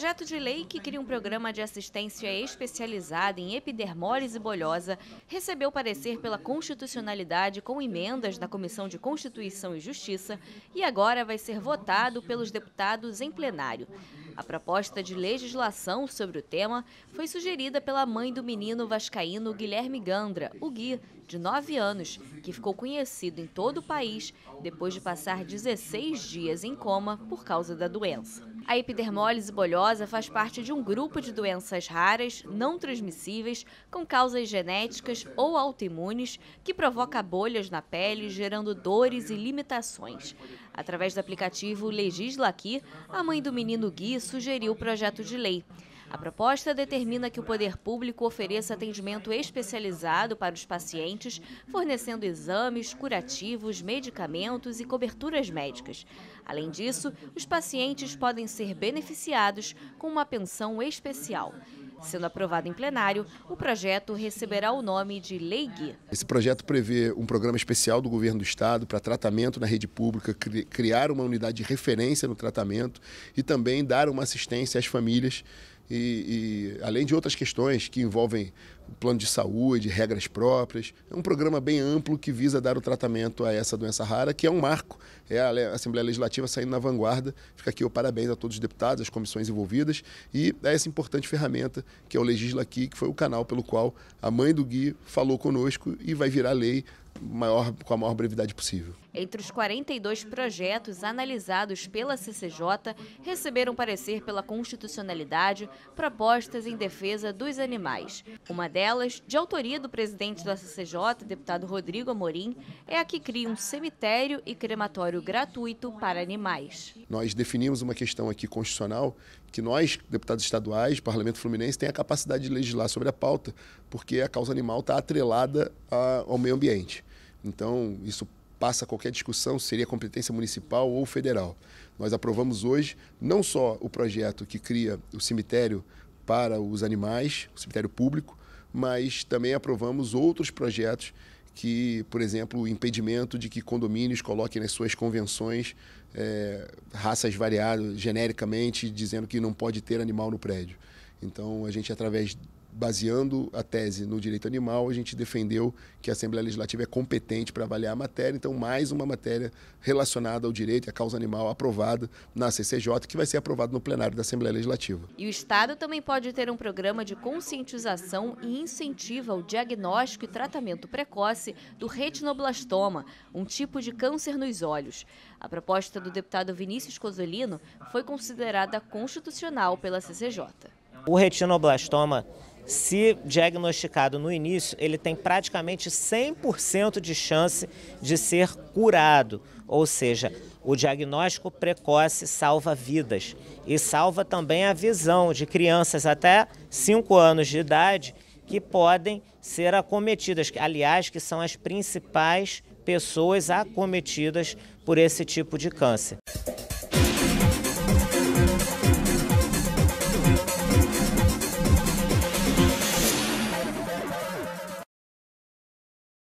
projeto de lei que cria um programa de assistência especializada em epidermólise bolhosa recebeu parecer pela constitucionalidade com emendas da Comissão de Constituição e Justiça e agora vai ser votado pelos deputados em plenário. A proposta de legislação sobre o tema foi sugerida pela mãe do menino vascaíno Guilherme Gandra, o Gui, de 9 anos, que ficou conhecido em todo o país depois de passar 16 dias em coma por causa da doença. A epidermólise bolhosa tuberculose faz parte de um grupo de doenças raras, não transmissíveis, com causas genéticas ou autoimunes, que provoca bolhas na pele, gerando dores e limitações. Através do aplicativo Legisla Aqui, a mãe do menino Gui sugeriu o projeto de lei. A proposta determina que o poder público ofereça atendimento especializado para os pacientes, fornecendo exames, curativos, medicamentos e coberturas médicas. Além disso, os pacientes podem ser beneficiados com uma pensão especial. Sendo aprovado em plenário, o projeto receberá o nome de Lei Gui. Esse projeto prevê um programa especial do governo do estado para tratamento na rede pública, criar uma unidade de referência no tratamento e também dar uma assistência às famílias e, e, além de outras questões que envolvem plano de saúde, regras próprias. É um programa bem amplo que visa dar o tratamento a essa doença rara, que é um marco. É a Assembleia Legislativa saindo na vanguarda. Fica aqui o parabéns a todos os deputados, as comissões envolvidas e a é essa importante ferramenta que é o Legisla aqui, que foi o canal pelo qual a mãe do Gui falou conosco e vai virar lei maior, com a maior brevidade possível. Entre os 42 projetos analisados pela CCJ, receberam parecer pela constitucionalidade propostas em defesa dos animais. Uma delas, de autoria do presidente da CCJ, deputado Rodrigo Amorim, é a que cria um cemitério e crematório gratuito para animais. Nós definimos uma questão aqui constitucional que nós, deputados estaduais, parlamento fluminense, tem a capacidade de legislar sobre a pauta, porque a causa animal está atrelada ao meio ambiente. Então, isso passa qualquer discussão, seria competência municipal ou federal. Nós aprovamos hoje não só o projeto que cria o cemitério para os animais, o cemitério público, mas também aprovamos outros projetos que, por exemplo, o impedimento de que condomínios coloquem nas suas convenções é, raças variadas genericamente, dizendo que não pode ter animal no prédio. Então, a gente, através baseando a tese no direito animal, a gente defendeu que a Assembleia Legislativa é competente para avaliar a matéria. Então, mais uma matéria relacionada ao direito e à causa animal aprovada na CCJ, que vai ser aprovada no plenário da Assembleia Legislativa. E o Estado também pode ter um programa de conscientização e incentivo ao diagnóstico e tratamento precoce do retinoblastoma, um tipo de câncer nos olhos. A proposta do deputado Vinícius Cozolino foi considerada constitucional pela CCJ. O retinoblastoma se diagnosticado no início, ele tem praticamente 100% de chance de ser curado. Ou seja, o diagnóstico precoce salva vidas e salva também a visão de crianças até 5 anos de idade que podem ser acometidas, aliás, que são as principais pessoas acometidas por esse tipo de câncer.